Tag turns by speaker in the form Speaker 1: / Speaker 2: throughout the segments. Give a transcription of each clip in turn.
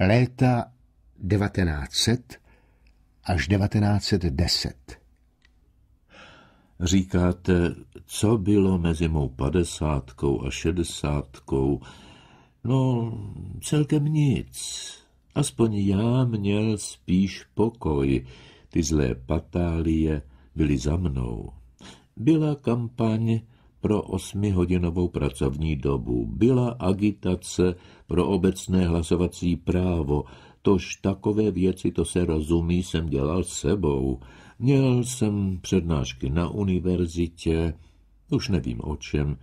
Speaker 1: léta 1900 až 1910. Říkáte, co bylo mezi mou padesátkou a šedesátkou? No, celkem nic. Aspoň já měl spíš pokoj. Ty zlé patálie byly za mnou. Byla kampaň pro osmihodinovou pracovní dobu. Byla agitace pro obecné hlasovací právo. Tož takové věci, to se rozumí, jsem dělal sebou. Měl jsem přednášky na univerzitě, už nevím o čem.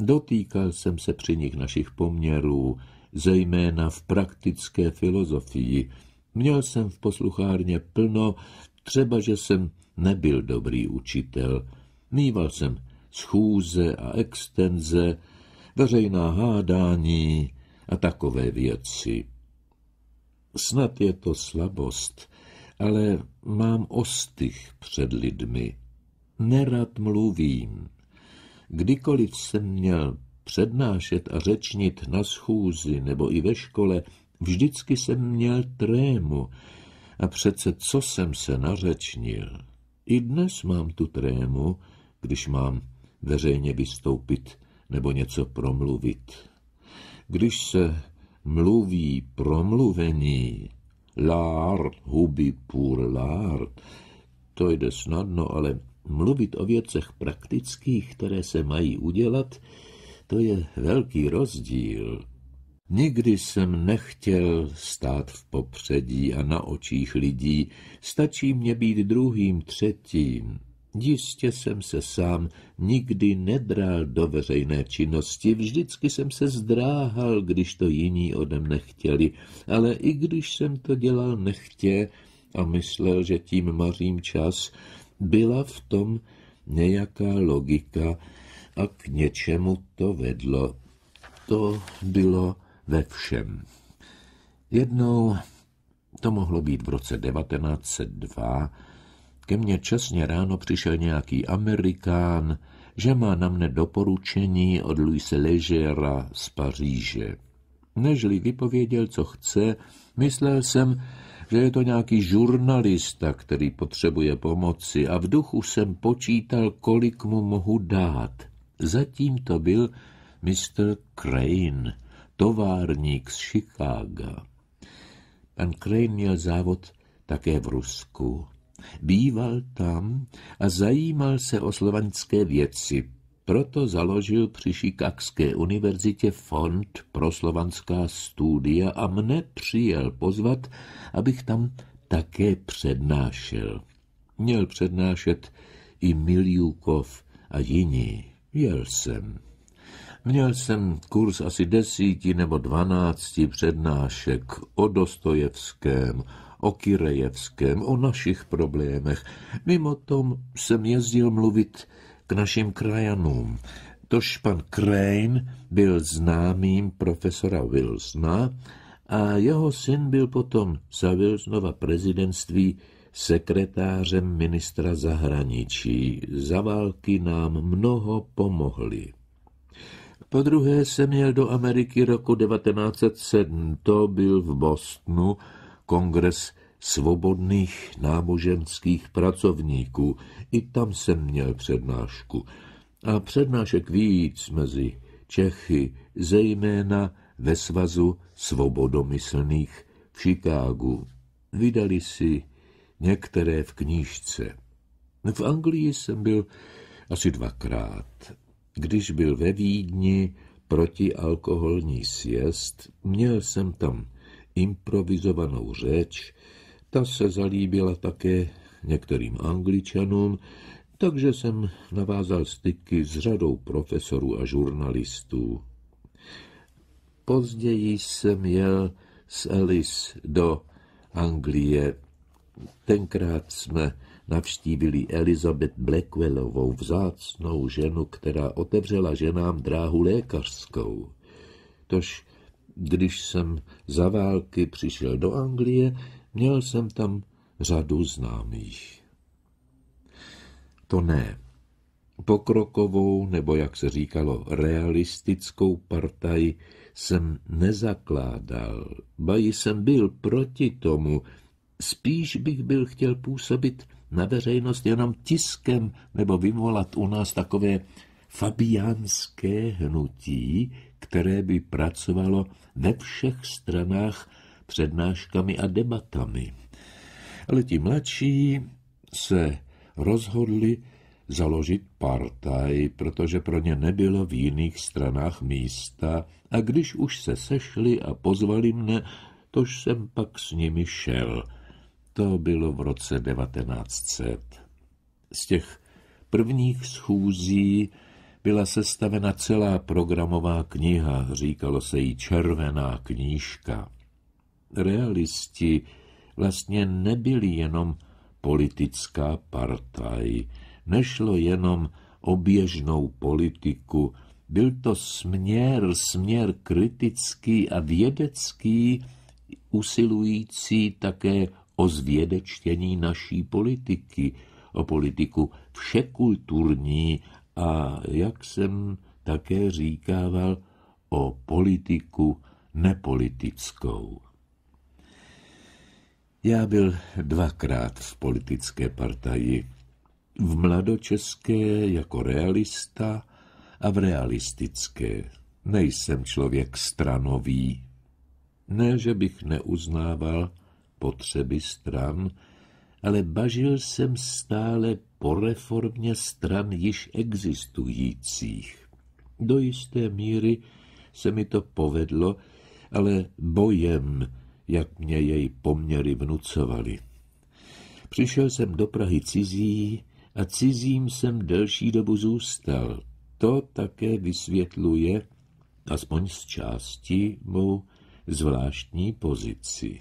Speaker 1: Dotýkal jsem se při nich našich poměrů, zejména v praktické filozofii. Měl jsem v posluchárně plno, třeba že jsem nebyl dobrý učitel. Mýval jsem schůze a extenze, veřejná hádání a takové věci. Snad je to slabost, ale mám ostych před lidmi. Nerad mluvím. Kdykoliv jsem měl přednášet a řečnit na schůzi nebo i ve škole, vždycky jsem měl trému. A přece co jsem se nařečnil? I dnes mám tu trému, když mám veřejně vystoupit nebo něco promluvit. Když se mluví promluvení, lár, huby půr, lár, to jde snadno, ale mluvit o věcech praktických, které se mají udělat, to je velký rozdíl. Nikdy jsem nechtěl stát v popředí a na očích lidí, stačí mě být druhým, třetím. Jistě jsem se sám nikdy nedral do veřejné činnosti, vždycky jsem se zdráhal, když to jiní ode mne chtěli, ale i když jsem to dělal nechtě a myslel, že tím mařím čas, byla v tom nějaká logika a k něčemu to vedlo. To bylo ve všem. Jednou, to mohlo být v roce 1902, ke mně časně ráno přišel nějaký Amerikán, že má na mne doporučení od Luise Ležera z Paříže. Nežli vypověděl, co chce, myslel jsem, že je to nějaký žurnalista, který potřebuje pomoci a v duchu jsem počítal, kolik mu mohu dát. Zatím to byl Mr. Crane, továrník z Chicaga. Pan Crane měl závod také v Rusku Býval tam a zajímal se o slovanské věci, proto založil při Šikakské univerzitě fond pro slovanská studia a mne přijel pozvat, abych tam také přednášel. Měl přednášet i Miljukov a jiní. Jel jsem. Měl jsem kurz asi desíti nebo dvanácti přednášek o Dostojevském, o Kirejevském, o našich problémech. Mimo tom jsem jezdil mluvit k našim krajanům. Tož pan Crane byl známým profesora Wilsona a jeho syn byl potom za Wilsonova prezidentství sekretářem ministra zahraničí. Za války nám mnoho pomohli. Po druhé jsem měl do Ameriky roku 1907, to byl v Bostonu, kongres svobodných náboženských pracovníků. I tam jsem měl přednášku. A přednášek víc mezi Čechy, zejména ve svazu svobodomyslných v Chicagu. Vydali si některé v knížce. V Anglii jsem byl asi dvakrát. Když byl ve Vídni protialkoholní sjezd, měl jsem tam improvizovanou řeč, ta se zalíbila také některým angličanům, takže jsem navázal styky s řadou profesorů a žurnalistů. Později jsem jel s Alice do Anglie. Tenkrát jsme navštívili Elizabeth Blackwellovou, vzácnou ženu, která otevřela ženám dráhu lékařskou. Tož když jsem za války přišel do Anglie, měl jsem tam řadu známých. To ne. Pokrokovou, nebo jak se říkalo, realistickou partaj jsem nezakládal, baji jsem byl proti tomu, spíš bych byl chtěl působit na veřejnost jenom tiskem nebo vyvolat u nás takové fabiánské hnutí, které by pracovalo ve všech stranách přednáškami a debatami. Ale ti mladší se rozhodli založit partaj, protože pro ně nebylo v jiných stranách místa a když už se sešli a pozvali mne, tož jsem pak s nimi šel. To bylo v roce 1900. Z těch prvních schůzí byla sestavena celá programová kniha, říkalo se jí červená knížka. Realisti vlastně nebyli jenom politická partaj, nešlo jenom o běžnou politiku, byl to směr, směr kritický a vědecký, usilující také o zvědečtění naší politiky, o politiku všekulturní, a jak jsem také říkával o politiku nepolitickou. Já byl dvakrát v politické partaji. V mladočeské jako realista a v realistické. Nejsem člověk stranový. Ne, že bych neuznával potřeby stran, ale bažil jsem stále po reformě stran již existujících. Do jisté míry se mi to povedlo, ale bojem, jak mě její poměry vnucovali. Přišel jsem do Prahy cizí a cizím jsem delší dobu zůstal. To také vysvětluje, aspoň z části, mou zvláštní pozici.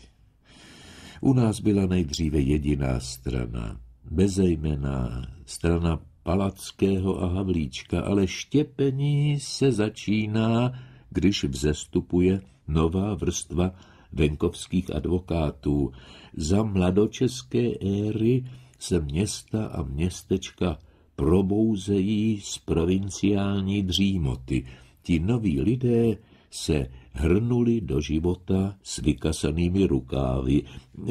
Speaker 1: U nás byla nejdříve jediná strana, bezejmená strana Palackého a Havlíčka, ale štěpení se začíná, když vzestupuje nová vrstva venkovských advokátů. Za mladočeské éry se města a městečka probouzejí z provinciální dřímoty. Ti noví lidé se hrnuli do života s vykasanými rukávy.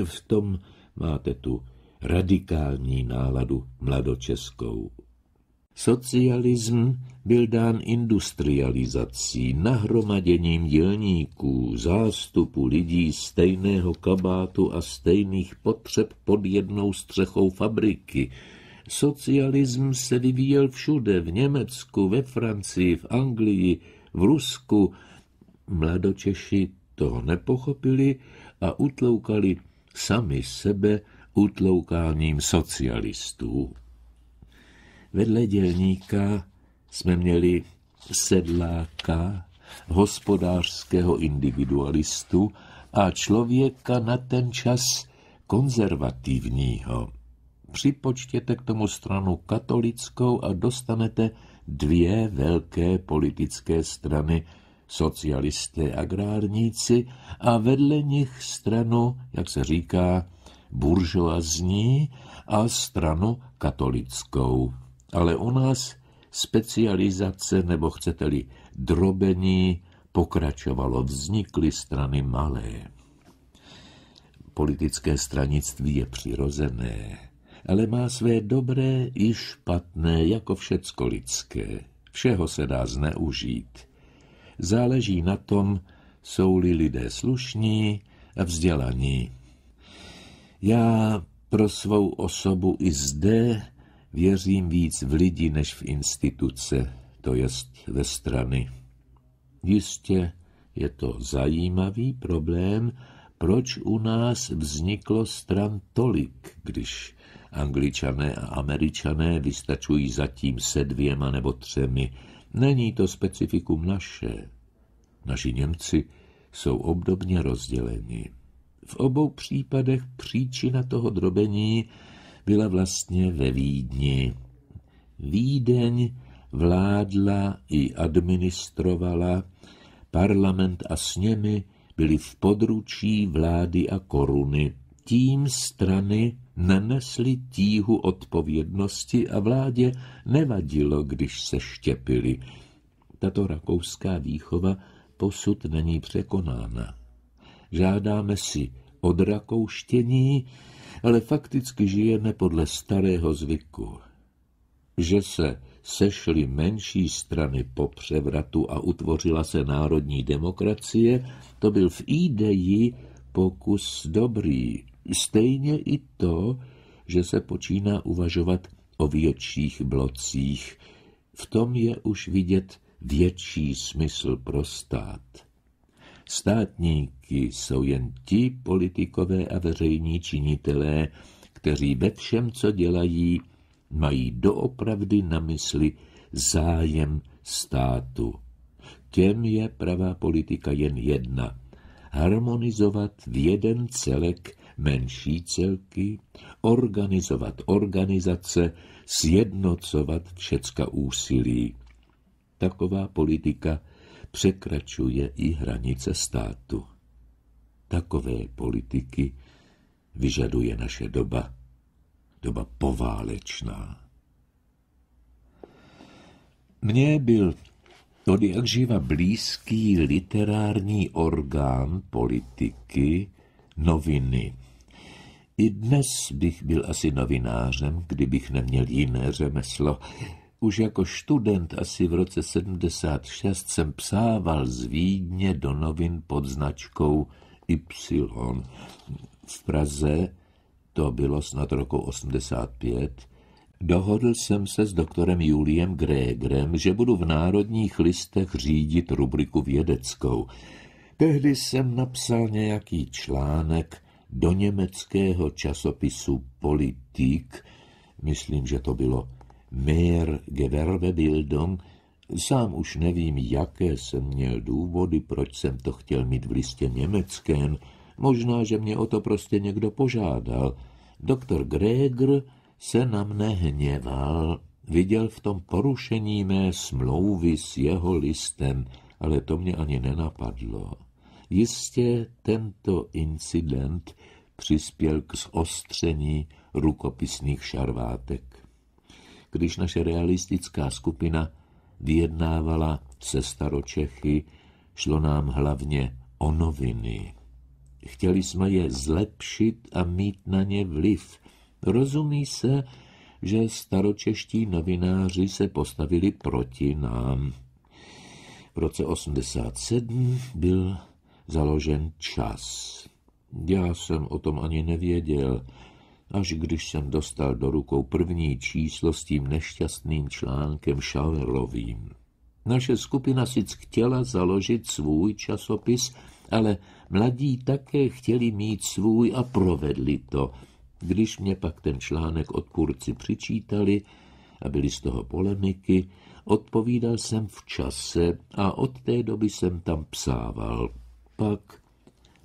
Speaker 1: V tom máte tu radikální náladu mladočeskou. Socialism byl dán industrializací, nahromaděním dělníků, zástupu lidí stejného kabátu a stejných potřeb pod jednou střechou fabriky. Socialism se vyvíjel všude, v Německu, ve Francii, v Anglii, v Rusku. Mladočeši toho nepochopili a utloukali sami sebe utloukáním socialistů. Vedle dělníka jsme měli sedláka, hospodářského individualistu a člověka na ten čas konzervativního. Připočtěte k tomu stranu katolickou a dostanete dvě velké politické strany, socialisté agrárníci a vedle nich stranu, jak se říká, buržoazní a stranu katolickou. Ale u nás specializace, nebo chcete-li drobení, pokračovalo, vznikly strany malé. Politické stranictví je přirozené, ale má své dobré i špatné, jako všecko lidské. Všeho se dá zneužít. Záleží na tom, jsou-li lidé slušní a vzdělaní. Já pro svou osobu i zde věřím víc v lidi než v instituce, to jest ve strany. Jistě je to zajímavý problém, proč u nás vzniklo stran tolik, když angličané a američané vystačují zatím se dvěma nebo třemi. Není to specifikum naše. Naši Němci jsou obdobně rozděleni. V obou případech příčina toho drobení byla vlastně ve Vídni. Vídeň vládla i administrovala, parlament a sněmy byly v područí vlády a koruny. Tím strany nanesly tíhu odpovědnosti a vládě nevadilo, když se štěpili. Tato rakouská výchova posud není překonána žádáme si odrakouštění, ale fakticky žijeme podle starého zvyku, že se sešly menší strany po převratu a utvořila se národní demokracie, to byl v ideji pokus dobrý. Stejně i to, že se počíná uvažovat o větších blocích. V tom je už vidět větší smysl pro stát. Státníky jsou jen ti politikové a veřejní činitelé, kteří ve všem, co dělají, mají doopravdy na mysli zájem státu. Těm je pravá politika jen jedna. Harmonizovat v jeden celek menší celky, organizovat organizace, sjednocovat všecka úsilí. Taková politika překračuje i hranice státu. Takové politiky vyžaduje naše doba, doba poválečná. Mně byl od jak živa blízký literární orgán politiky noviny. I dnes bych byl asi novinářem, kdybych neměl jiné řemeslo. Už jako student asi v roce 76 jsem psával z Vídně do novin pod značkou Y. V Praze, to bylo snad roku 85, dohodl jsem se s doktorem Juliem Grégrem, že budu v Národních listech řídit rubriku vědeckou. Tehdy jsem napsal nějaký článek do německého časopisu Politik, myslím, že to bylo Mehr Bildung, sám už nevím, jaké jsem měl důvody, proč jsem to chtěl mít v listě německém, možná, že mě o to prostě někdo požádal. Doktor Gregor se na mne hněval, viděl v tom porušení mé smlouvy s jeho listem, ale to mě ani nenapadlo. Jistě tento incident přispěl k zostření rukopisných šarvátek když naše realistická skupina vyjednávala se staročechy, šlo nám hlavně o noviny. Chtěli jsme je zlepšit a mít na ně vliv. Rozumí se, že staročeští novináři se postavili proti nám. V roce 87 byl založen čas. Já jsem o tom ani nevěděl až když jsem dostal do rukou první číslo s tím nešťastným článkem Šauerovým. Naše skupina si chtěla založit svůj časopis, ale mladí také chtěli mít svůj a provedli to. Když mě pak ten článek odpůrci přičítali a byly z toho polemiky, odpovídal jsem v čase a od té doby jsem tam psával. Pak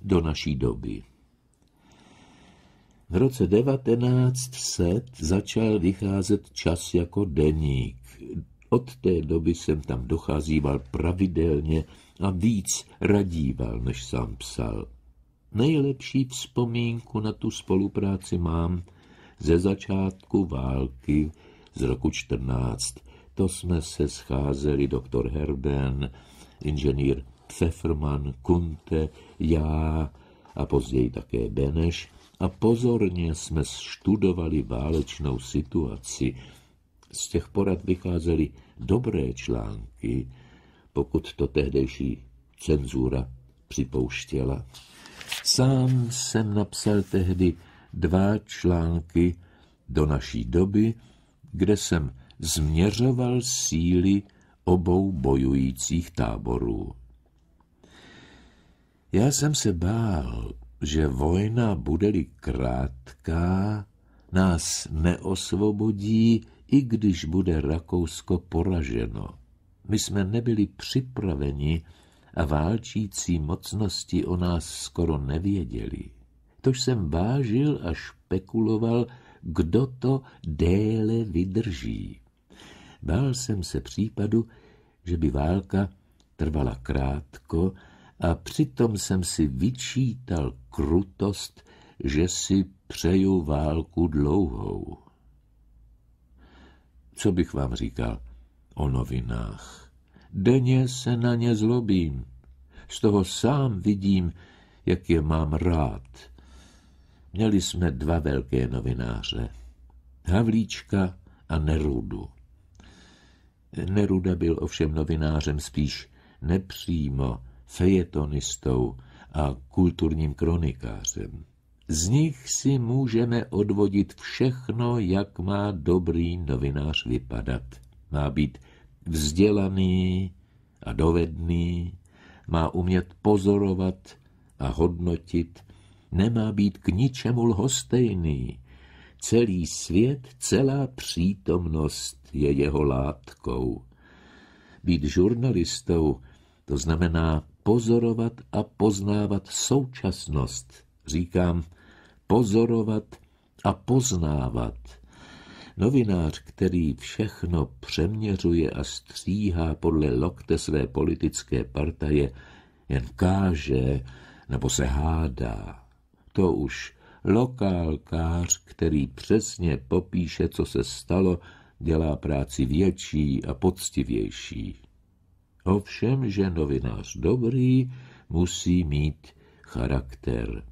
Speaker 1: do naší doby. V roce 1900 začal vycházet čas jako deník. Od té doby jsem tam docházíval pravidelně a víc radíval, než sám psal. Nejlepší vzpomínku na tu spolupráci mám ze začátku války z roku 14. To jsme se scházeli doktor Herben, inženýr Pfefferman, Kunte, já a později také Beneš – a pozorně jsme studovali válečnou situaci. Z těch porad vycházely dobré články, pokud to tehdejší cenzura připouštěla. Sám jsem napsal tehdy dva články do naší doby, kde jsem změřoval síly obou bojujících táborů. Já jsem se bál, že vojna bude-li krátká, nás neosvobodí, i když bude Rakousko poraženo. My jsme nebyli připraveni a válčící mocnosti o nás skoro nevěděli. Tož jsem vážil a špekuloval, kdo to déle vydrží. Bál jsem se případu, že by válka trvala krátko a přitom jsem si vyčítal krutost, že si přeju válku dlouhou. Co bych vám říkal o novinách? Denně se na ně zlobím. Z toho sám vidím, jak je mám rád. Měli jsme dva velké novináře. Havlíčka a Nerudu. Neruda byl ovšem novinářem spíš nepřímo, fejetonistou a kulturním kronikářem. Z nich si můžeme odvodit všechno, jak má dobrý novinář vypadat. Má být vzdělaný a dovedný, má umět pozorovat a hodnotit, nemá být k ničemu lhostejný. Celý svět, celá přítomnost je jeho látkou. Být žurnalistou, to znamená pozorovat a poznávat současnost. Říkám pozorovat a poznávat. Novinář, který všechno přeměřuje a stříhá podle lokte své politické partaje, jen káže nebo se hádá. To už lokálkář, který přesně popíše, co se stalo, dělá práci větší a poctivější. Ovšem, že novinář dobrý musí mít charakter.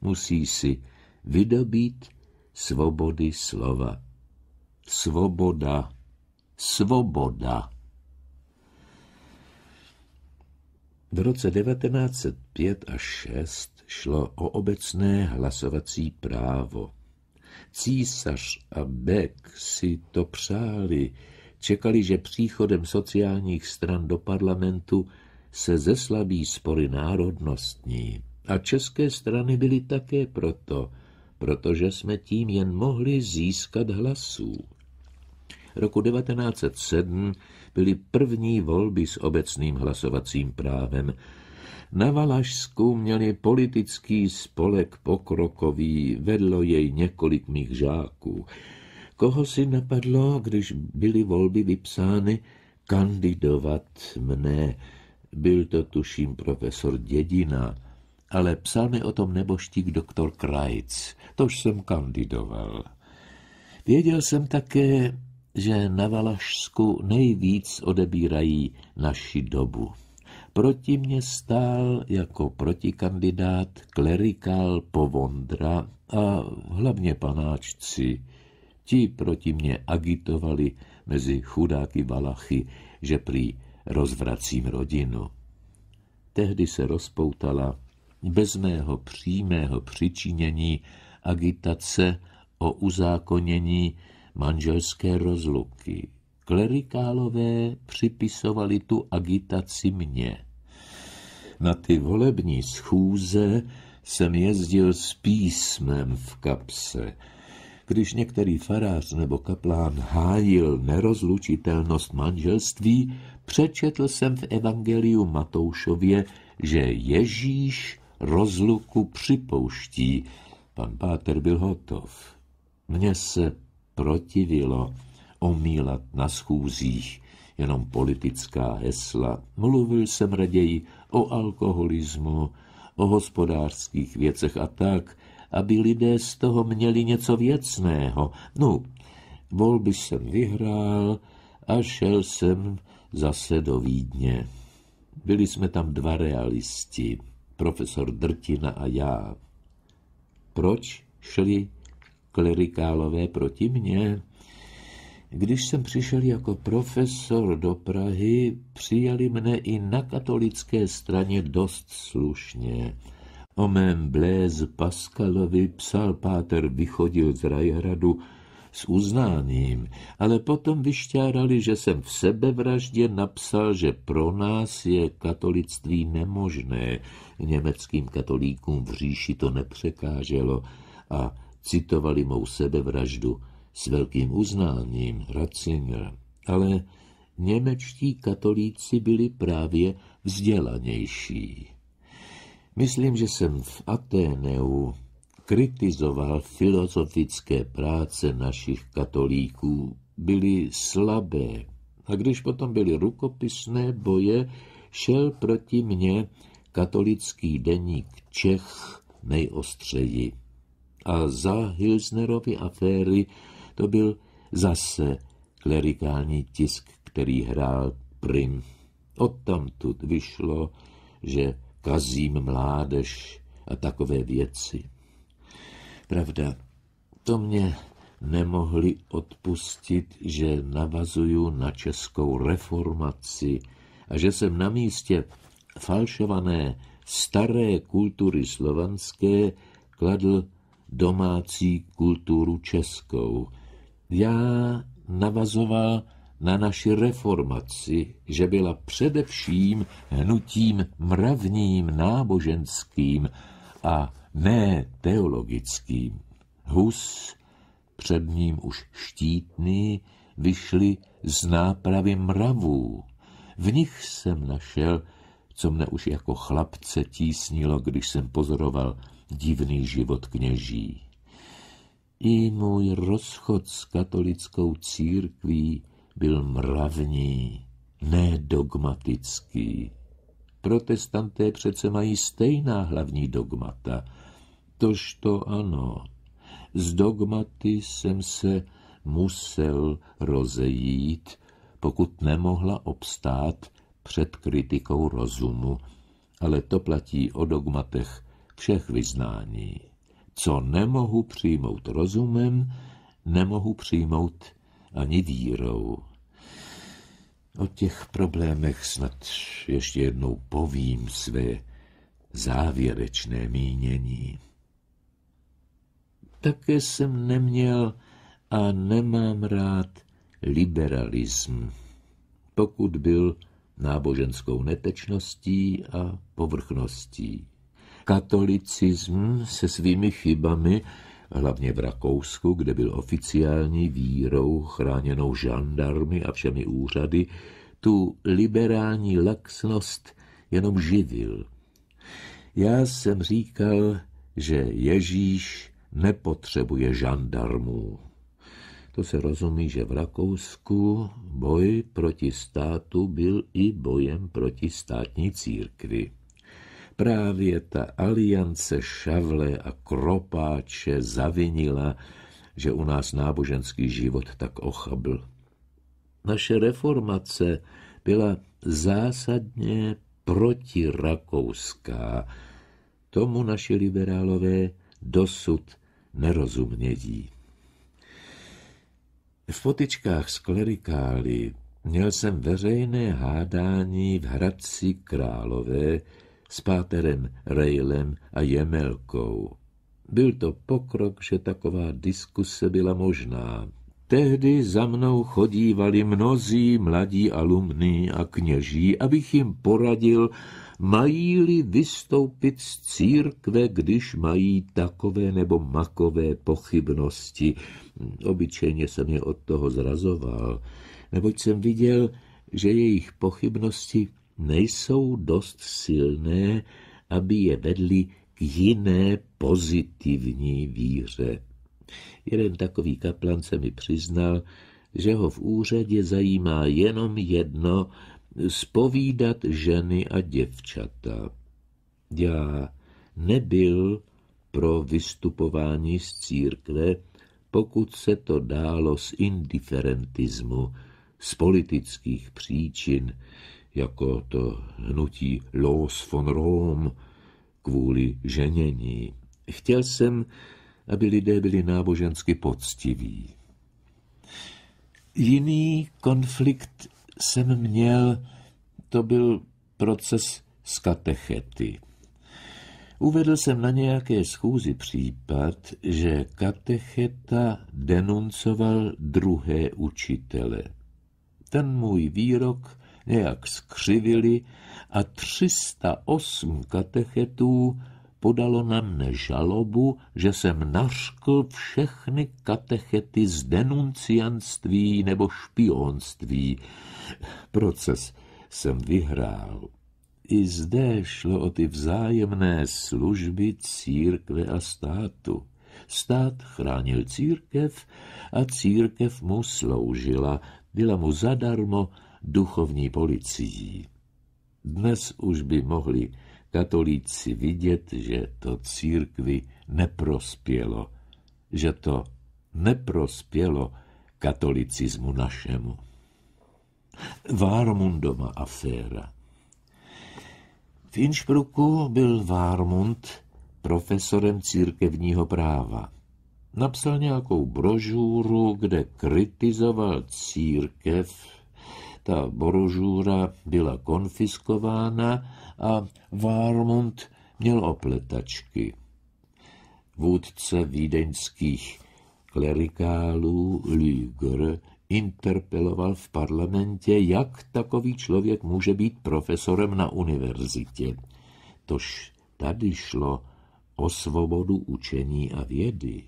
Speaker 1: Musí si vydobít svobody slova. Svoboda. Svoboda. V roce 1905 a 6 šlo o obecné hlasovací právo. Císař a Beck si to přáli, čekali, že příchodem sociálních stran do parlamentu se zeslabí spory národnostní. A české strany byly také proto, protože jsme tím jen mohli získat hlasů. Roku 1907 byly první volby s obecným hlasovacím právem. Na Valašsku měli politický spolek pokrokový, vedlo jej několik mých žáků. Koho si napadlo, když byly volby vypsány, kandidovat mne? Byl to tuším profesor Dědina, ale psal mi o tom neboštík doktor Krajc, tož jsem kandidoval. Věděl jsem také, že na Valašsku nejvíc odebírají naši dobu. Proti mě stál jako protikandidát klerikál Povondra a hlavně panáčci. Ti proti mě agitovali mezi chudáky Valachy, že prý rozvracím rodinu. Tehdy se rozpoutala bez mého přímého přičinění agitace o uzákonění manželské rozluky. Klerikálové připisovali tu agitaci mně. Na ty volební schůze jsem jezdil s písmem v kapse, když některý farář nebo kaplán hájil nerozlučitelnost manželství, přečetl jsem v Evangeliu Matoušově, že Ježíš rozluku připouští. Pan Páter byl hotov. Mně se protivilo omílat na schůzích jenom politická hesla. Mluvil jsem raději o alkoholismu, o hospodářských věcech a tak, aby lidé z toho měli něco věcného. No, volby jsem vyhrál a šel jsem zase do Vídně. Byli jsme tam dva realisti, profesor Drtina a já. Proč šli klerikálové proti mně? Když jsem přišel jako profesor do Prahy, přijali mne i na katolické straně dost slušně. O mém bléz, Paskalovi psal páter vychodil z Rajhradu s uznáním, ale potom vyšťárali, že jsem v sebevraždě napsal, že pro nás je katolictví nemožné. Německým katolíkům v říši to nepřekáželo a citovali mou sebevraždu s velkým uznáním Ratzinger. Ale němečtí katolíci byli právě vzdělanější. Myslím, že jsem v Ateneu kritizoval filozofické práce našich katolíků. Byly slabé. A když potom byly rukopisné boje, šel proti mně katolický deník Čech nejostřeji. A za Hilsnerovy aféry to byl zase klerikální tisk, který hrál prim. Odtamtud vyšlo, že kazím mládež a takové věci. Pravda, to mě nemohli odpustit, že navazuju na českou reformaci a že jsem na místě falšované staré kultury slovanské kladl domácí kulturu českou. Já navazoval na naši reformaci, že byla především hnutím mravním, náboženským a ne teologickým. Hus, před ním už štítný, vyšli z nápravy mravů. V nich jsem našel, co mne už jako chlapce tísnilo, když jsem pozoroval divný život kněží. I můj rozchod s katolickou církví byl mravní, ne dogmatický. Protestanté přece mají stejná hlavní dogmata. Tož to ano. Z dogmaty jsem se musel rozejít, pokud nemohla obstát před kritikou rozumu, ale to platí o dogmatech všech vyznání. Co nemohu přijmout rozumem, nemohu přijmout ani vírou. O těch problémech snad ještě jednou povím své závěrečné mínění. Také jsem neměl a nemám rád liberalism, pokud byl náboženskou netečností a povrchností. Katolicism se svými chybami hlavně v Rakousku, kde byl oficiální vírou chráněnou žandarmy a všemi úřady, tu liberální laxnost jenom živil. Já jsem říkal, že Ježíš nepotřebuje žandarmů. To se rozumí, že v Rakousku boj proti státu byl i bojem proti státní církvi. Právě ta aliance šavle a kropáče zavinila, že u nás náboženský život tak ochabl. Naše reformace byla zásadně protirakouská. Tomu naši liberálové dosud nerozumějí. V potičkách s klerikály měl jsem veřejné hádání v Hradci Králové, s páterem Raylem a Jemelkou. Byl to pokrok, že taková diskuse byla možná. Tehdy za mnou chodívali mnozí mladí alumní a kněží, abych jim poradil, mají-li vystoupit z církve, když mají takové nebo makové pochybnosti. Obyčejně jsem je od toho zrazoval, neboť jsem viděl, že jejich pochybnosti nejsou dost silné, aby je vedly k jiné pozitivní víře. Jeden takový kaplan se mi přiznal, že ho v úřadě zajímá jenom jedno – spovídat ženy a děvčata. Já nebyl pro vystupování z církve, pokud se to dálo z indiferentismu, z politických příčin, jako to hnutí Los von Rom kvůli ženění. Chtěl jsem, aby lidé byli nábožensky poctiví. Jiný konflikt jsem měl, to byl proces z katechety. Uvedl jsem na nějaké schůzi případ, že katecheta denuncoval druhé učitele. Ten můj výrok nějak skřivili a 308 katechetů podalo na mne žalobu, že jsem nařkl všechny katechety z denuncianství nebo špionství. Proces jsem vyhrál. I zde šlo o ty vzájemné služby církve a státu. Stát chránil církev a církev mu sloužila, byla mu zadarmo duchovní policií. Dnes už by mohli katolíci vidět, že to církvi neprospělo, že to neprospělo katolicismu našemu. Vármundoma aféra V Innsbrucku byl Vármund profesorem církevního práva. Napsal nějakou brožuru, kde kritizoval církev ta borožůra byla konfiskována a Vármund měl opletačky. Vůdce vídeňských klerikálů Lüger interpeloval v parlamentě, jak takový člověk může být profesorem na univerzitě. Tož tady šlo o svobodu učení a vědy.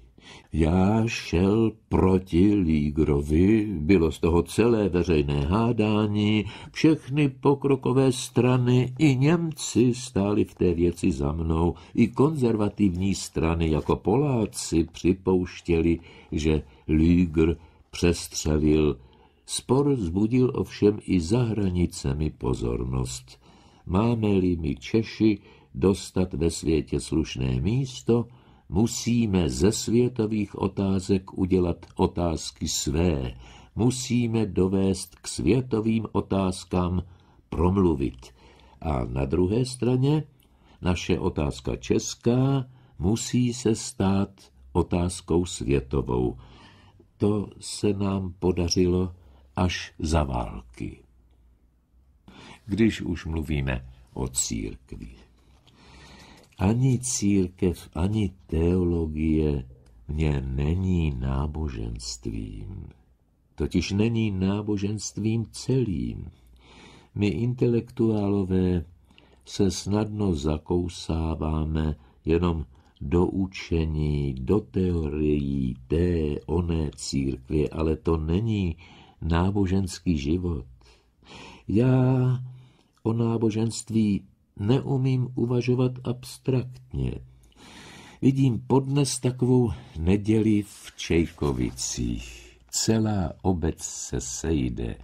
Speaker 1: Já šel proti Lígrovi, bylo z toho celé veřejné hádání, všechny pokrokové strany i Němci stáli v té věci za mnou, i konzervativní strany jako Poláci připouštěli, že Lígr přestřelil. Spor zbudil ovšem i za hranicemi pozornost. Máme-li my Češi dostat ve světě slušné místo, Musíme ze světových otázek udělat otázky své. Musíme dovést k světovým otázkám promluvit. A na druhé straně naše otázka česká musí se stát otázkou světovou. To se nám podařilo až za války. Když už mluvíme o církvích. Ani církev, ani teologie mě není náboženstvím. Totiž není náboženstvím celým. My intelektuálové se snadno zakousáváme jenom do učení, do teorií té oné církvě, ale to není náboženský život. Já o náboženství neumím uvažovat abstraktně. Vidím podnes takovou neděli v Čejkovicích. Celá obec se sejde.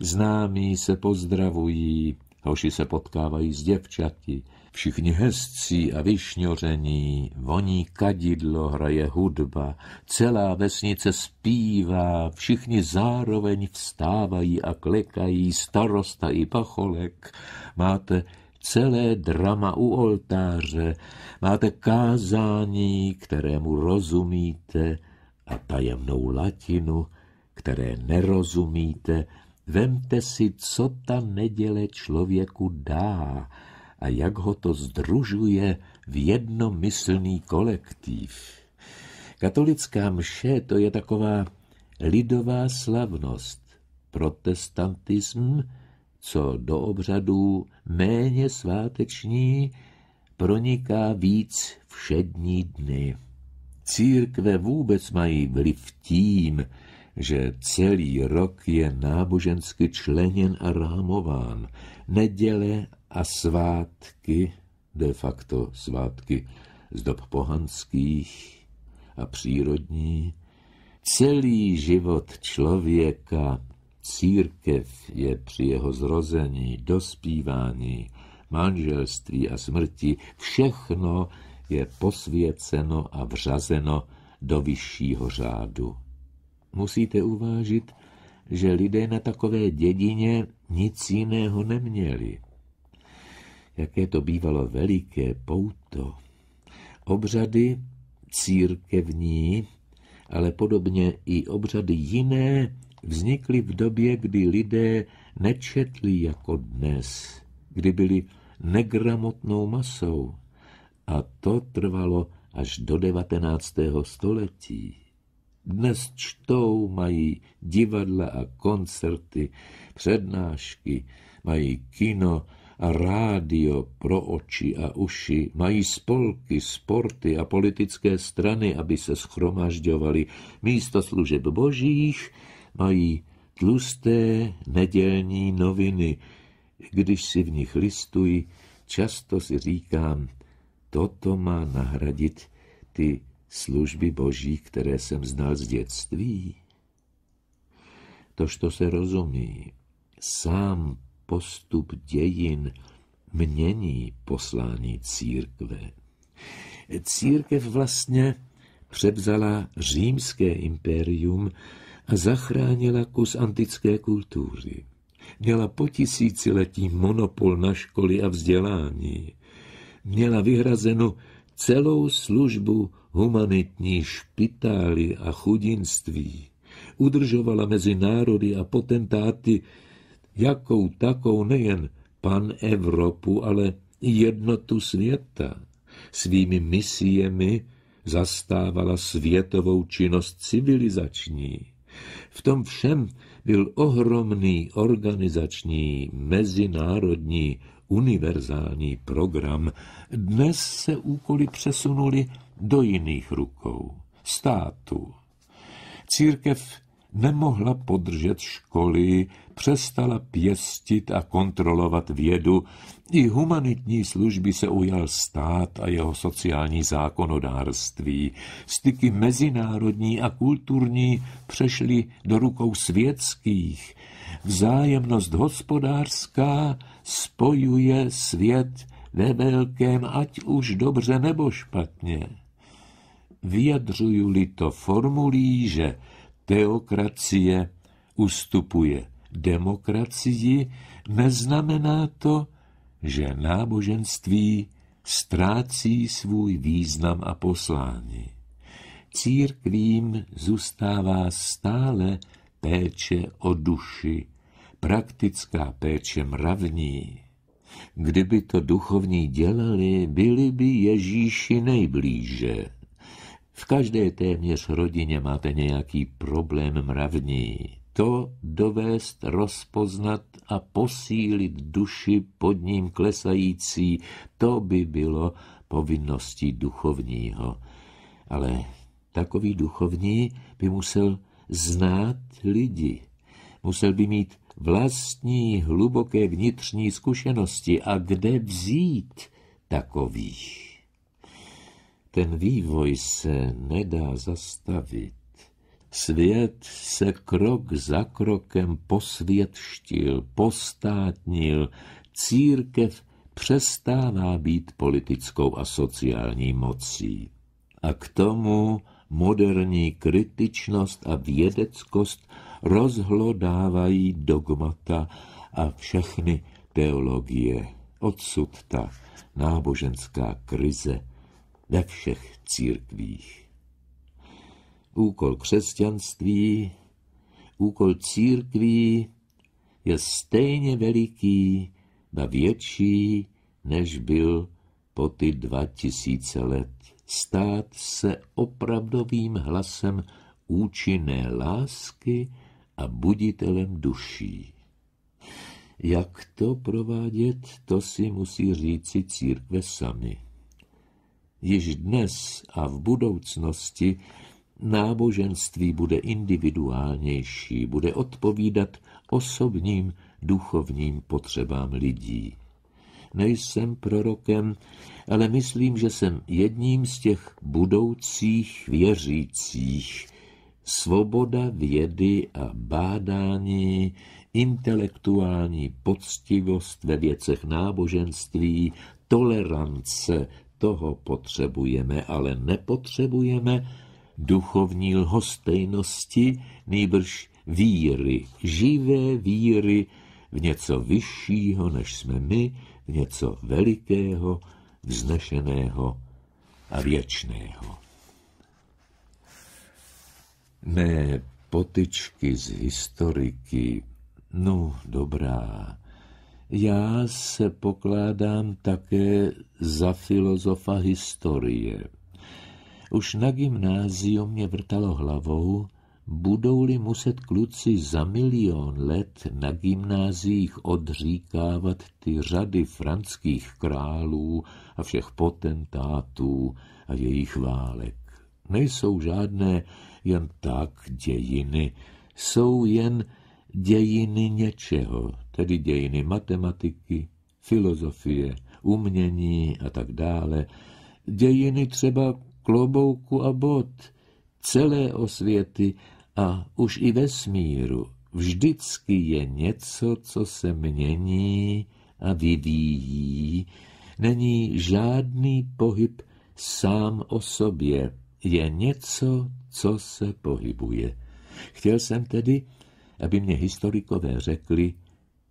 Speaker 1: Známí se pozdravují, hoši se potkávají s děvčaty. Všichni hezcí a vyšňoření, voní kadidlo, hraje hudba, celá vesnice zpívá, všichni zároveň vstávají a klekají, starosta i pacholek. Máte celé drama u oltáře, máte kázání, kterému rozumíte, a tajemnou latinu, které nerozumíte, vemte si, co ta neděle člověku dá a jak ho to združuje v jednomyslný kolektiv. Katolická mše to je taková lidová slavnost. Protestantism co do obřadů méně sváteční proniká víc všední dny. Církve vůbec mají vliv tím, že celý rok je nábožensky členěn a rámován. Neděle a svátky, de facto svátky z dob pohanských a přírodní, celý život člověka Církev je při jeho zrození, dospívání, manželství a smrti všechno je posvěceno a vřazeno do vyššího řádu. Musíte uvážit, že lidé na takové dědině nic jiného neměli. Jaké to bývalo veliké pouto. Obřady církevní, ale podobně i obřady jiné, vznikly v době, kdy lidé nečetli jako dnes, kdy byli negramotnou masou. A to trvalo až do 19. století. Dnes čtou, mají divadla a koncerty, přednášky, mají kino a rádio pro oči a uši, mají spolky, sporty a politické strany, aby se schromažďovali místo služeb božích, mají tlusté nedělní noviny. Když si v nich listuji, často si říkám, toto má nahradit ty služby boží, které jsem znal z dětství. Tož to se rozumí. Sám postup dějin mění poslání církve. Církev vlastně převzala římské impérium, a zachránila kus antické kultury. Měla po tisíciletí monopol na školy a vzdělání. Měla vyhrazenu celou službu humanitní špitály a chudinství. Udržovala mezi národy a potentáty jakou takou nejen pan Evropu, ale i jednotu světa. Svými misiemi zastávala světovou činnost civilizační. V tom všem byl ohromný organizační, mezinárodní, univerzální program. Dnes se úkoly přesunuly do jiných rukou, státu. Církev nemohla podržet školy, přestala pěstit a kontrolovat vědu, i humanitní služby se ujal stát a jeho sociální zákonodárství. Styky mezinárodní a kulturní přešly do rukou světských. Vzájemnost hospodářská spojuje svět ve velkém, ať už dobře nebo špatně. Vyjadřuju-li to formulí, že Teokracie ustupuje demokracii, neznamená to, že náboženství ztrácí svůj význam a poslání. Církvím zůstává stále péče o duši, praktická péče mravní. Kdyby to duchovní dělali, byli by Ježíši nejblíže. V každé téměř rodině máte nějaký problém mravní. To dovést, rozpoznat a posílit duši pod ním klesající, to by bylo povinností duchovního. Ale takový duchovní by musel znát lidi. Musel by mít vlastní hluboké vnitřní zkušenosti a kde vzít takových ten vývoj se nedá zastavit. Svět se krok za krokem posvětštil, postátnil, církev přestává být politickou a sociální mocí. A k tomu moderní kritičnost a vědeckost rozhlodávají dogmata a všechny teologie. Odsud ta náboženská krize ve všech církvích. Úkol křesťanství, úkol církví je stejně veliký, na větší, než byl po ty dva tisíce let. Stát se opravdovým hlasem účinné lásky a buditelem duší. Jak to provádět, to si musí říci církve sami. Již dnes a v budoucnosti náboženství bude individuálnější, bude odpovídat osobním duchovním potřebám lidí. Nejsem prorokem, ale myslím, že jsem jedním z těch budoucích věřících. Svoboda vědy a bádání, intelektuální poctivost ve věcech náboženství, tolerance, toho potřebujeme, ale nepotřebujeme duchovní lhostejnosti, nýbrž víry, živé víry v něco vyššího, než jsme my, v něco velikého, vznešeného a věčného. Ne potičky z historiky, no dobrá, já se pokládám také za filozofa historie. Už na gymnáziu mě vrtalo hlavou, budou-li muset kluci za milion let na gymnáziích odříkávat ty řady franských králů a všech potentátů a jejich válek. Nejsou žádné jen tak dějiny, jsou jen dějiny něčeho, tedy dějiny matematiky, filozofie, umění a tak dále, dějiny třeba klobouku a bod, celé osvěty a už i vesmíru. Vždycky je něco, co se mění a vyvíjí. Není žádný pohyb sám o sobě, je něco, co se pohybuje. Chtěl jsem tedy, aby mě historikové řekli,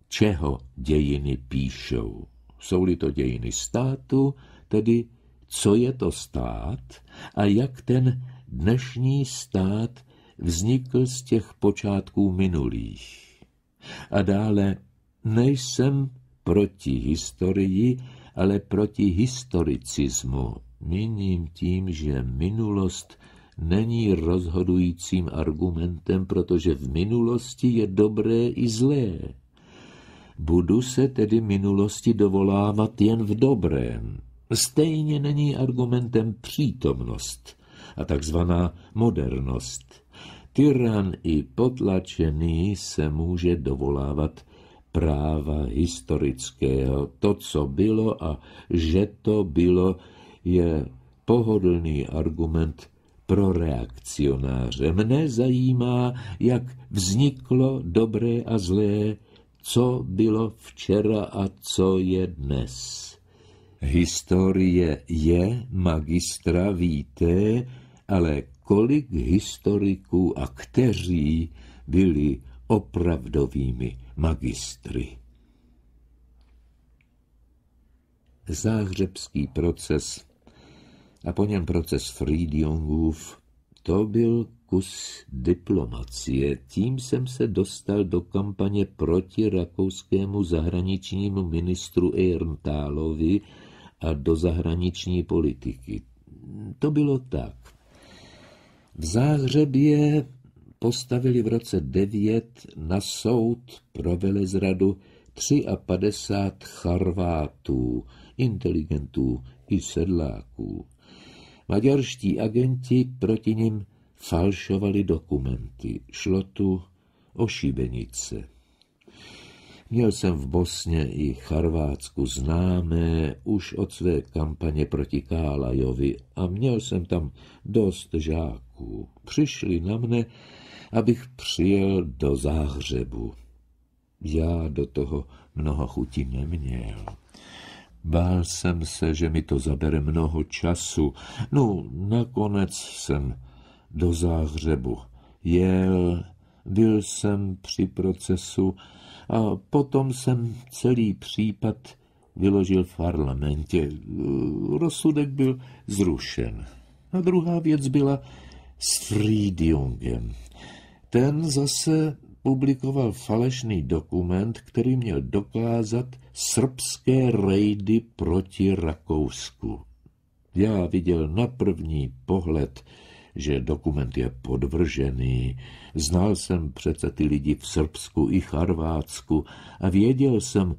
Speaker 1: čeho dějiny píšou. Jsou-li to dějiny státu, tedy co je to stát a jak ten dnešní stát vznikl z těch počátků minulých. A dále nejsem proti historii, ale proti historicismu. Míním tím, že minulost není rozhodujícím argumentem, protože v minulosti je dobré i zlé. Budu se tedy minulosti dovolávat jen v dobrém. Stejně není argumentem přítomnost a takzvaná modernost. Tyran i potlačený se může dovolávat práva historického. To, co bylo a že to bylo, je pohodlný argument pro reakcionáře. Mne zajímá, jak vzniklo dobré a zlé, co bylo včera a co je dnes. Historie je magistra víte, ale kolik historiků a kteří byli opravdovými magistry. Záhřebský proces a po něm proces Friedjongův, to byl kus diplomacie. Tím jsem se dostal do kampaně proti rakouskému zahraničnímu ministru Ernthalovi a do zahraniční politiky. To bylo tak. V Záhřebě postavili v roce 9 na soud pro velezradu 53 charvátů, inteligentů i sedláků. Maďarští agenti proti nim falšovali dokumenty. Šlo tu o šíbenice. Měl jsem v Bosně i Charvátsku známé už od své kampaně proti Kálajovi a měl jsem tam dost žáků. Přišli na mne, abych přijel do Záhřebu. Já do toho mnoho chuti neměl. Bál jsem se, že mi to zabere mnoho času. No, nakonec jsem do Záhřebu. Jel, byl jsem při procesu a potom jsem celý případ vyložil v parlamentě. Rozsudek byl zrušen. A druhá věc byla s Friedjungem. Ten zase publikoval falešný dokument, který měl dokázat srbské rejdy proti Rakousku. Já viděl na první pohled, že dokument je podvržený. Znal jsem přece ty lidi v Srbsku i Charvátsku a věděl jsem,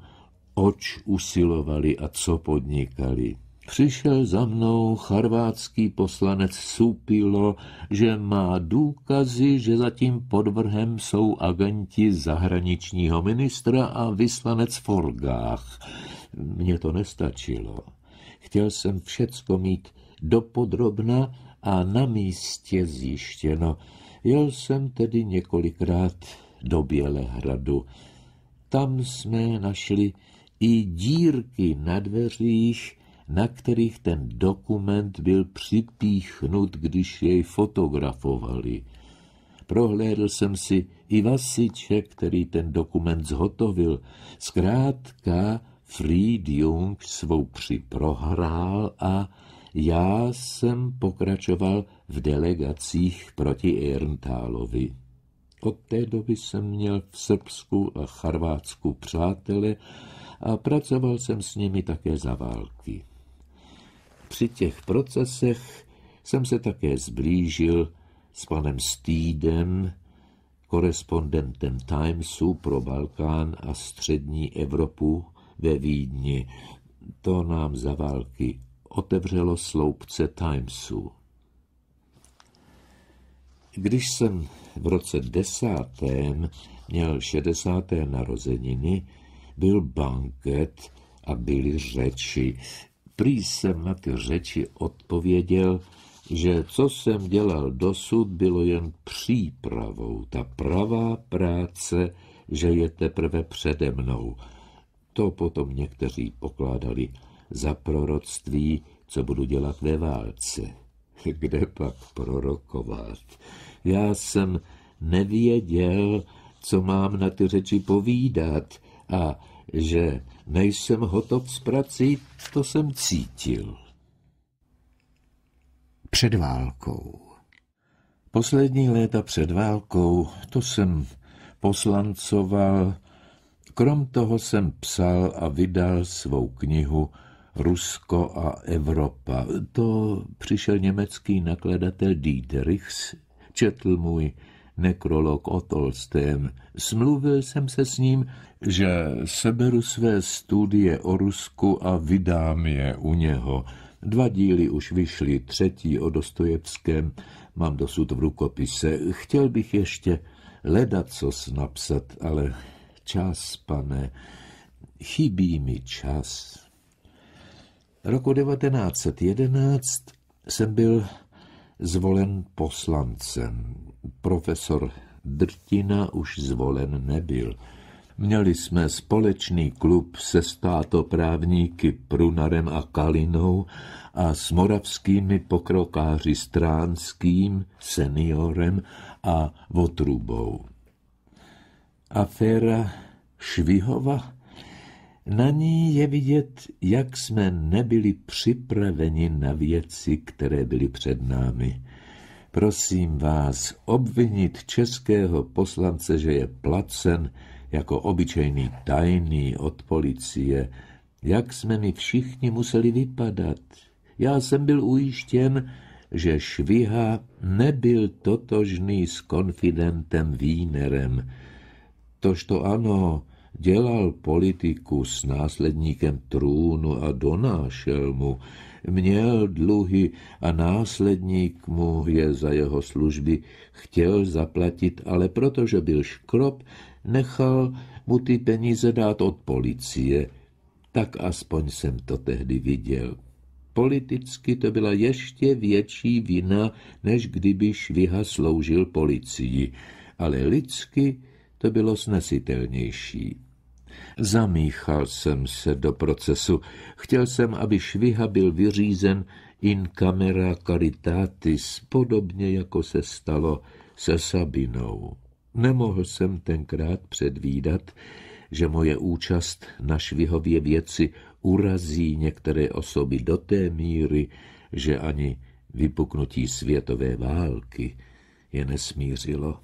Speaker 1: oč usilovali a co podnikali. Přišel za mnou charvátský poslanec Supilo, že má důkazy, že za tím podvrhem jsou agenti zahraničního ministra a vyslanec v Orgách. Mně to nestačilo. Chtěl jsem všecko mít dopodrobna a na místě zjištěno. Jel jsem tedy několikrát do Bělehradu. Tam jsme našli i dírky na dveřích, na kterých ten dokument byl připíchnut, když jej fotografovali. Prohlédl jsem si i Vasiče, který ten dokument zhotovil. Zkrátka Fried Jung svou připrohrál a já jsem pokračoval v delegacích proti Erntálovi. Od té doby jsem měl v Srbsku a Charvátsku přátele a pracoval jsem s nimi také za války. Při těch procesech jsem se také zblížil s panem Stýdem, korespondentem Timesu pro Balkán a střední Evropu ve Vídni. To nám za války otevřelo sloupce Timesu. Když jsem v roce desátém měl šedesáté narozeniny, byl banket a byly řeči. Prý jsem na ty řeči odpověděl, že co jsem dělal dosud, bylo jen přípravou. Ta pravá práce, že je teprve přede mnou. To potom někteří pokládali za proroctví, co budu dělat ve válce. Kde pak prorokovat? Já jsem nevěděl, co mám na ty řeči povídat a že nejsem hotov s prací, to jsem cítil. Před válkou. Poslední léta před válkou, to jsem poslancoval, krom toho jsem psal a vydal svou knihu Rusko a Evropa. To přišel německý nakladatel Diedrichs četl můj nekrolog o Tolstém. Smluvil jsem se s ním, že seberu své studie o Rusku a vydám je u něho. Dva díly už vyšly, třetí o Dostojevském mám dosud v rukopise. Chtěl bych ještě co napsat, ale čas, pane, chybí mi čas. Roku 1911 jsem byl zvolen poslancem. Profesor Drtina už zvolen nebyl. Měli jsme společný klub se státoprávníky Prunarem a Kalinou a s moravskými pokrokáři Stránským, Seniorem a Votrubou. Aféra Švihova na ní je vidět, jak jsme nebyli připraveni na věci, které byly před námi. Prosím vás, obvinit českého poslance, že je placen jako obyčejný tajný od policie, jak jsme mi všichni museli vypadat. Já jsem byl ujištěn, že Šviha nebyl totožný s konfidentem Vínerem. Tož to ano, Dělal politiku s následníkem trůnu a donášel mu. Měl dluhy a následník mu je za jeho služby chtěl zaplatit, ale protože byl škrob, nechal mu ty peníze dát od policie. Tak aspoň jsem to tehdy viděl. Politicky to byla ještě větší vina, než kdyby Šviha sloužil policii, ale lidsky to bylo snesitelnější. Zamíchal jsem se do procesu. Chtěl jsem, aby šviha byl vyřízen in camera caritatis, podobně jako se stalo se Sabinou. Nemohl jsem tenkrát předvídat, že moje účast na švihově věci urazí některé osoby do té míry, že ani vypuknutí světové války je nesmířilo.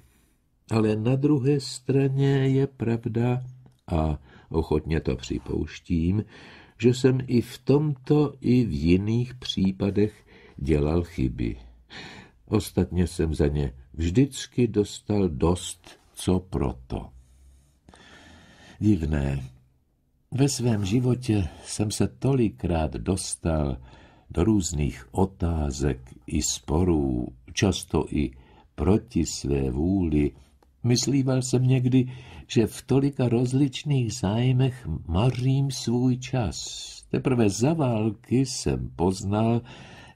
Speaker 1: Ale na druhé straně je pravda, a ochotně to připouštím, že jsem i v tomto i v jiných případech dělal chyby. Ostatně jsem za ně vždycky dostal dost, co proto. Divné. Ve svém životě jsem se tolikrát dostal do různých otázek i sporů, často i proti své vůli, Myslíval jsem někdy, že v tolika rozličných zájmech mařím svůj čas. Teprve za války jsem poznal,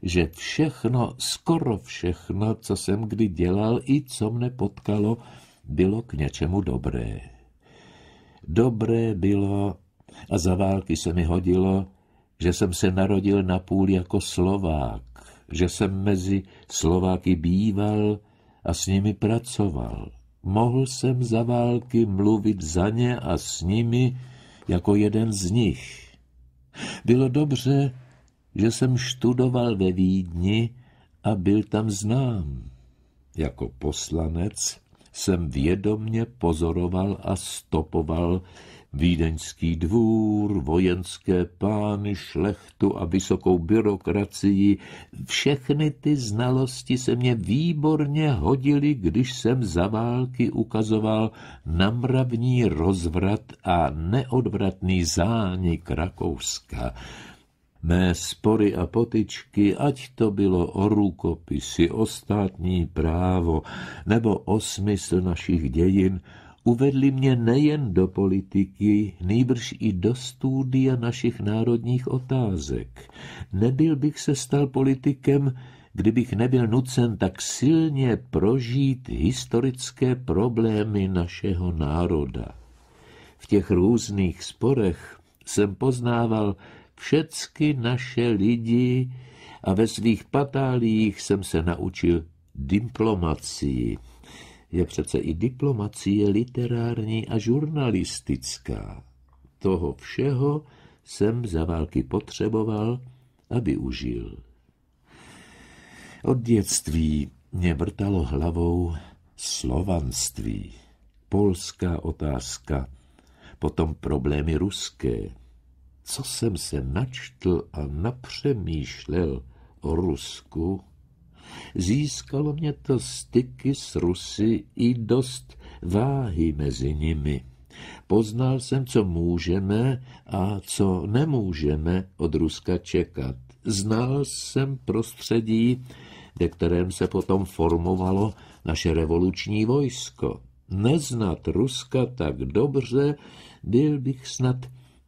Speaker 1: že všechno, skoro všechno, co jsem kdy dělal i co mne potkalo, bylo k něčemu dobré. Dobré bylo a za války se mi hodilo, že jsem se narodil na půl jako Slovák, že jsem mezi Slováky býval a s nimi pracoval Mohl jsem za války mluvit za ně a s nimi jako jeden z nich. Bylo dobře, že jsem študoval ve Vídni a byl tam znám. Jako poslanec jsem vědomně pozoroval a stopoval Vídeňský dvůr, vojenské pány, šlechtu a vysokou byrokracii. Všechny ty znalosti se mě výborně hodily, když jsem za války ukazoval namravní rozvrat a neodvratný zánik Rakouska. Mé spory a potičky, ať to bylo o rukopisy, o státní právo nebo o smysl našich dějin, uvedli mě nejen do politiky, nýbrž i do studia našich národních otázek. Nebyl bych se stal politikem, kdybych nebyl nucen tak silně prožít historické problémy našeho národa. V těch různých sporech jsem poznával všecky naše lidi a ve svých patálích jsem se naučil diplomacii je přece i diplomacie literární a žurnalistická. Toho všeho jsem za války potřeboval aby užil. Od dětství mě vrtalo hlavou slovanství, polská otázka, potom problémy ruské. Co jsem se načtl a napřemýšlel o Rusku, Získalo mě to styky s Rusy i dost váhy mezi nimi. Poznal jsem, co můžeme a co nemůžeme od Ruska čekat. Znal jsem prostředí, ve kterém se potom formovalo naše revoluční vojsko. Neznat Ruska tak dobře, byl bych snad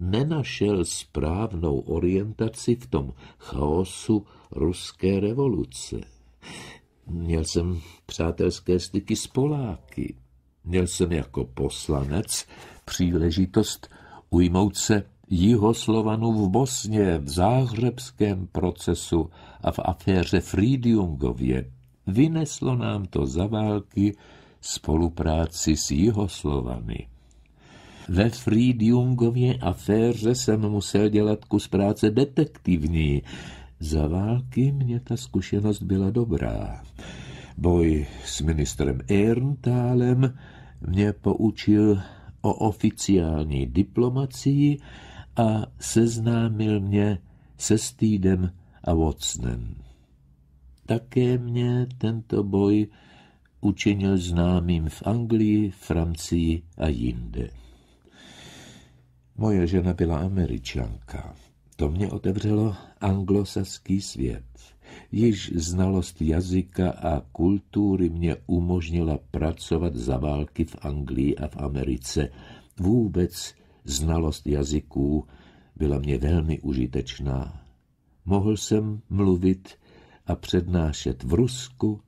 Speaker 1: nenašel správnou orientaci v tom chaosu ruské revoluce. Měl jsem přátelské styky s Poláky. Měl jsem jako poslanec příležitost ujmout se jihoslovanů v Bosně, v záhřebském procesu a v aféře Friediungově. Vyneslo nám to za války spolupráci s jihoslovany. Ve Friediungově aféře jsem musel dělat kus práce detektivní, za války mě ta zkušenost byla dobrá. Boj s ministrem Erntálem mě poučil o oficiální diplomacii a seznámil mě se Steedem a Watsonem. Také mě tento boj učinil známým v Anglii, Francii a jinde. Moje žena byla američanka. To mě otevřelo anglosaský svět. Již znalost jazyka a kultury mě umožnila pracovat za války v Anglii a v Americe. Vůbec znalost jazyků byla mě velmi užitečná. Mohl jsem mluvit a přednášet v Rusku,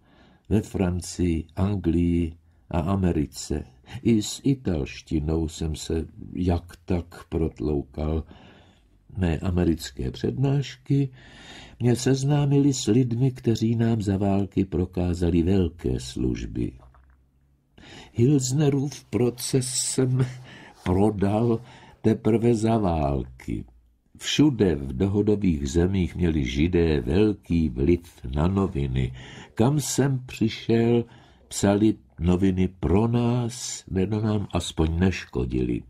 Speaker 1: ve Francii, Anglii a Americe. I s italštinou jsem se jak tak protloukal – mé americké přednášky mě seznámili s lidmi, kteří nám za války prokázali velké služby. Hilznerův proces jsem prodal teprve za války. Všude v dohodových zemích měli židé velký vliv na noviny. Kam jsem přišel, psali noviny pro nás, nebo nám aspoň neškodili.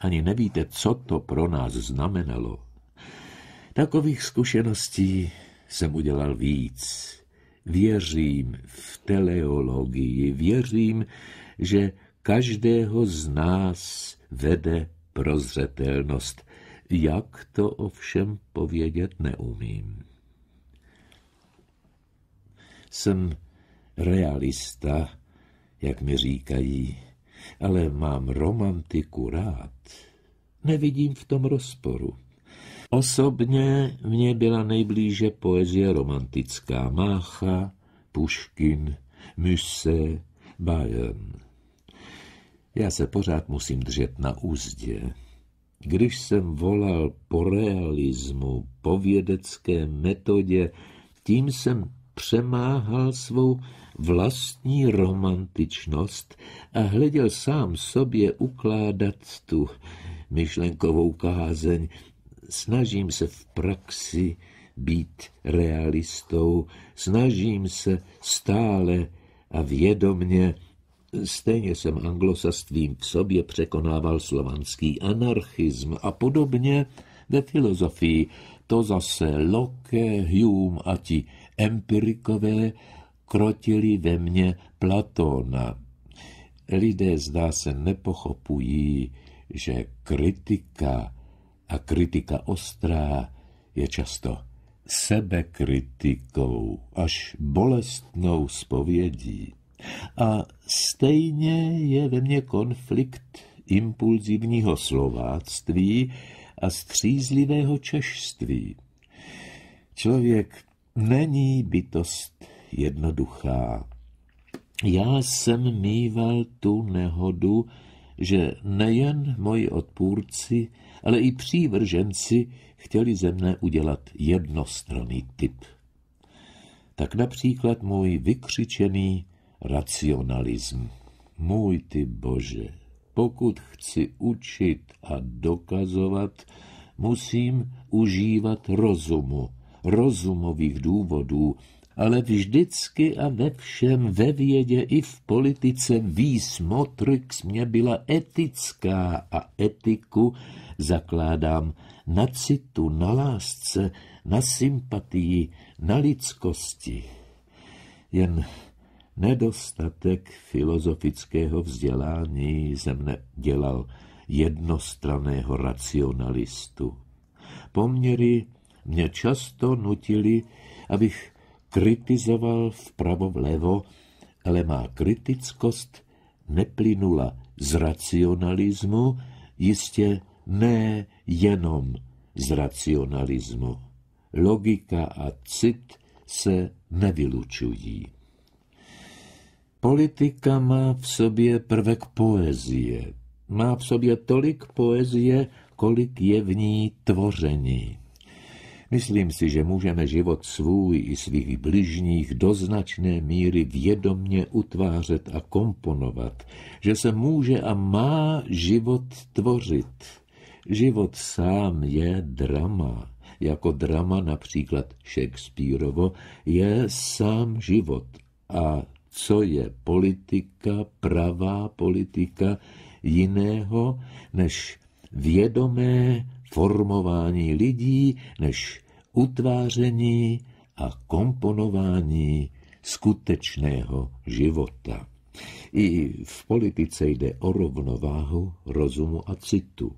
Speaker 1: Ani nevíte, co to pro nás znamenalo. Takových zkušeností jsem udělal víc. Věřím v teleologii, věřím, že každého z nás vede prozřetelnost. Jak to ovšem povědět neumím. Jsem realista, jak mi říkají, ale mám romantiku rád. Nevidím v tom rozporu. Osobně mě byla nejblíže poezie romantická Mácha, Puškin, Müsse, Bayern. Já se pořád musím držet na úzdě. Když jsem volal po realismu, po vědecké metodě, tím jsem přemáhal svou vlastní romantičnost a hleděl sám sobě ukládat tu myšlenkovou kázeň, snažím se v praxi být realistou, snažím se stále a vědomně Stejně jsem anglosastvím v sobě překonával slovanský anarchism a podobně ve filozofii. To zase Locke, Hume a ti empirikové krotili ve mně Platona. Lidé zdá se nepochopují, že kritika a kritika ostrá je často sebekritikou, až bolestnou spovědí. A stejně je ve mně konflikt impulzivního slováctví a střízlivého češství. Člověk není bytost jednoduchá. Já jsem mýval tu nehodu, že nejen moji odpůrci, ale i přívrženci chtěli ze mne udělat jednostranný typ. Tak například můj vykřičený racionalism. Můj ty bože, pokud chci učit a dokazovat, musím užívat rozumu, rozumových důvodů, ale vždycky a ve všem, ve vědě i v politice motrix mě byla etická a etiku zakládám na citu, na lásce, na sympatii, na lidskosti. Jen nedostatek filozofického vzdělání ze mne dělal jednostraného racionalistu. Poměry mě často nutili, abych kritizoval vpravo vlevo, ale má kritickost neplynula z racionalismu, jistě ne jenom z racionalismu. Logika a cit se nevylučují. Politika má v sobě prvek poezie. Má v sobě tolik poezie, kolik je v ní tvoření. Myslím si, že můžeme život svůj i svých bližních do značné míry vědomně utvářet a komponovat, že se může a má život tvořit. Život sám je drama. Jako drama například Shakespeareovo je sám život. A co je politika, pravá politika jiného než vědomé formování lidí než utváření a komponování skutečného života. I v politice jde o rovnováhu rozumu a citu.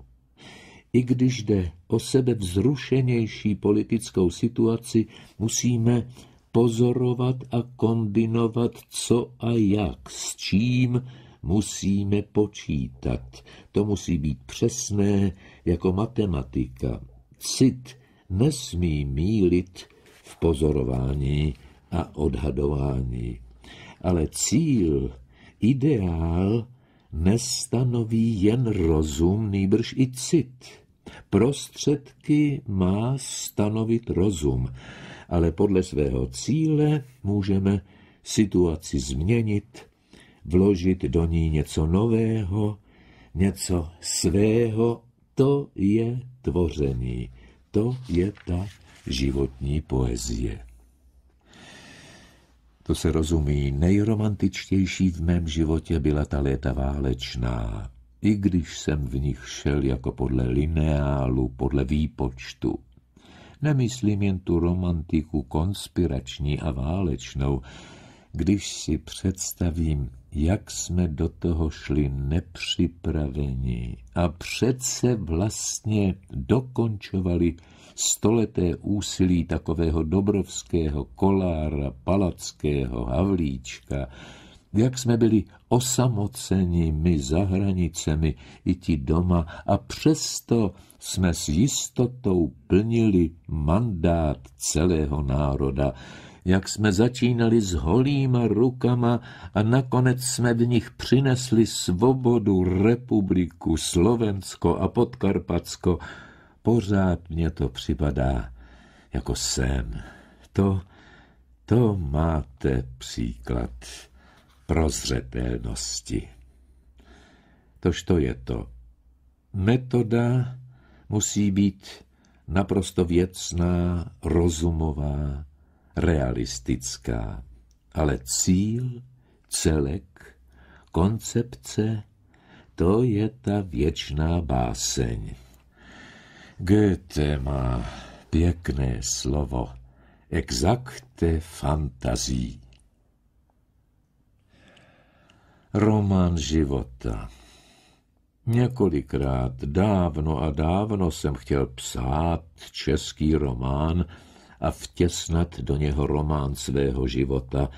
Speaker 1: I když jde o sebe vzrušenější politickou situaci, musíme pozorovat a kombinovat, co a jak, s čím musíme počítat. To musí být přesné, jako matematika. Cit nesmí mílit v pozorování a odhadování. Ale cíl, ideál, nestanoví jen rozum, nýbrž i cit. Prostředky má stanovit rozum, ale podle svého cíle můžeme situaci změnit, vložit do ní něco nového, něco svého to je tvoření, to je ta životní poezie. To se rozumí, nejromantičtější v mém životě byla ta léta válečná, i když jsem v nich šel jako podle lineálu, podle výpočtu. Nemyslím jen tu romantiku konspirační a válečnou, když si představím jak jsme do toho šli nepřipraveni a přece vlastně dokončovali stoleté úsilí takového Dobrovského, Kolára, Palackého, Havlíčka, jak jsme byli osamoceni my za hranicemi i ti doma a přesto jsme s jistotou plnili mandát celého národa, jak jsme začínali s holýma rukama a nakonec jsme v nich přinesli svobodu, republiku, Slovensko a Podkarpatsko. Pořád mě to připadá jako sen. To, to máte příklad prozřetelnosti. Tož to je to. Metoda musí být naprosto věcná, rozumová, realistická, ale cíl, celek, koncepce, to je ta věčná báseň. Goethe má pěkné slovo, exakte fantazí. Román života. Několikrát dávno a dávno jsem chtěl psát český román, a vtěsnat do něho román svého života.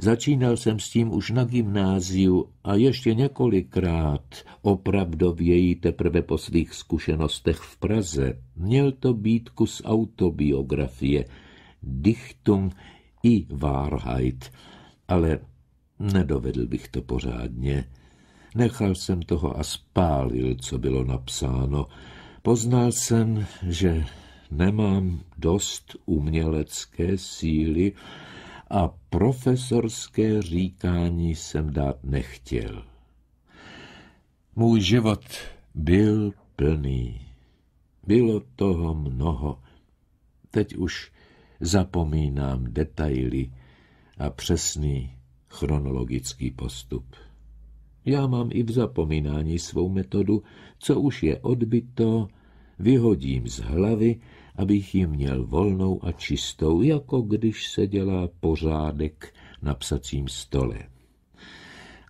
Speaker 1: Začínal jsem s tím už na gymnáziu a ještě několikrát, opravdověji teprve po svých zkušenostech v Praze. Měl to být kus autobiografie, Dichtung i Wahrheit, ale nedovedl bych to pořádně. Nechal jsem toho a spálil, co bylo napsáno. Poznal jsem, že nemám dost umělecké síly a profesorské říkání jsem dát nechtěl. Můj život byl plný. Bylo toho mnoho. Teď už zapomínám detaily a přesný chronologický postup. Já mám i v zapomínání svou metodu, co už je odbyto, vyhodím z hlavy abych ji měl volnou a čistou, jako když se dělá pořádek na psacím stole.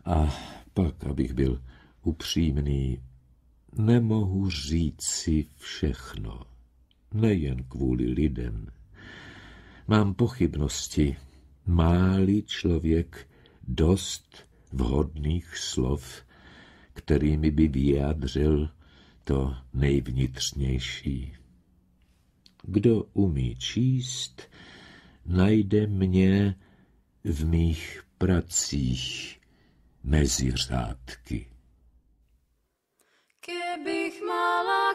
Speaker 1: A pak, abych byl upřímný, nemohu si všechno, nejen kvůli lidem. Mám pochybnosti, máli člověk dost vhodných slov, kterými by vyjádřil to nejvnitřnější. Kdo umí číst, najde mě v mých pracích mezi řádky. Kebych mala